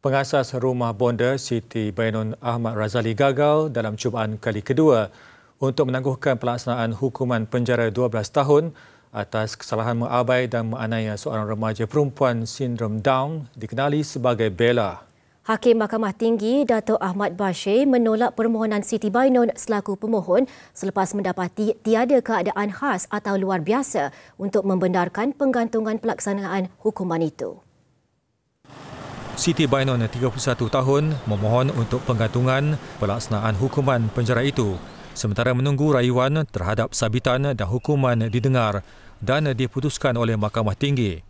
Pengasas Rumah Bonda Siti Bainun Ahmad Razali gagal dalam cubaan kali kedua untuk menangguhkan pelaksanaan hukuman penjara 12 tahun atas kesalahan mengabai dan menganiaya seorang remaja perempuan sindrom Down dikenali sebagai Bella. Hakim Mahkamah Tinggi Dato' Ahmad Bashir menolak permohonan Siti Bainun selaku pemohon selepas mendapati tiada keadaan khas atau luar biasa untuk membenarkan penggantungan pelaksanaan hukuman itu. Siti Bainon 31 tahun memohon untuk penggantungan pelaksanaan hukuman penjara itu sementara menunggu rayuan terhadap sabitan dan hukuman didengar dan diputuskan oleh Mahkamah Tinggi.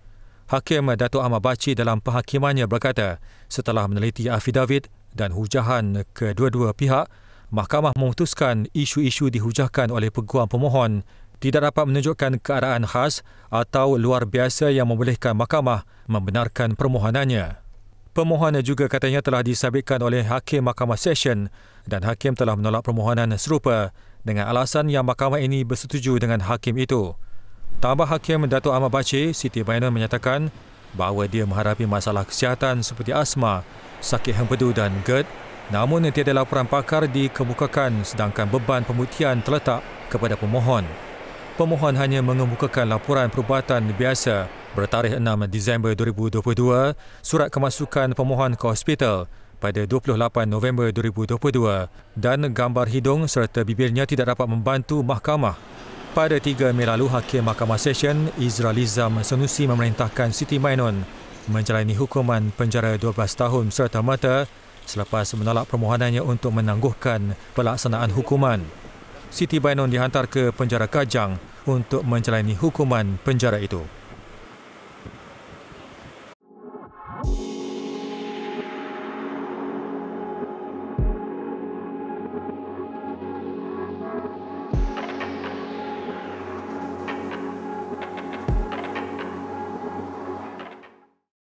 Hakim Datuk Ahmad Baci dalam penghakimannya berkata, setelah meneliti afidavit dan hujahan kedua-dua pihak, mahkamah memutuskan isu-isu dihujahkan oleh peguam pemohon tidak dapat menunjukkan keadaan khas atau luar biasa yang membolehkan mahkamah membenarkan permohonannya. Pemohon juga katanya telah disabitkan oleh Hakim Mahkamah Session dan Hakim telah menolak permohonan serupa dengan alasan yang mahkamah ini bersetuju dengan Hakim itu. Tambah Hakim Dato' Ahmad Bace, Siti Bainun menyatakan bahawa dia menghadapi masalah kesihatan seperti asma, sakit hempedu dan GERD namun tiada laporan pakar dikemukakan sedangkan beban pembuktian terletak kepada pemohon. Pemohon hanya mengemukakan laporan perubatan biasa Bertarikh 6 Disember 2022, surat kemasukan pemohon ke hospital pada 28 November 2022 dan gambar hidung serta bibirnya tidak dapat membantu mahkamah. Pada 3 Mei lalu, Hakim Mahkamah Session Izra Lizam Senusi memerintahkan Siti Mainon menjalani hukuman penjara 12 tahun serta mata selepas menolak permohonannya untuk menangguhkan pelaksanaan hukuman. Siti Bainon dihantar ke penjara Kajang untuk menjalani hukuman penjara itu.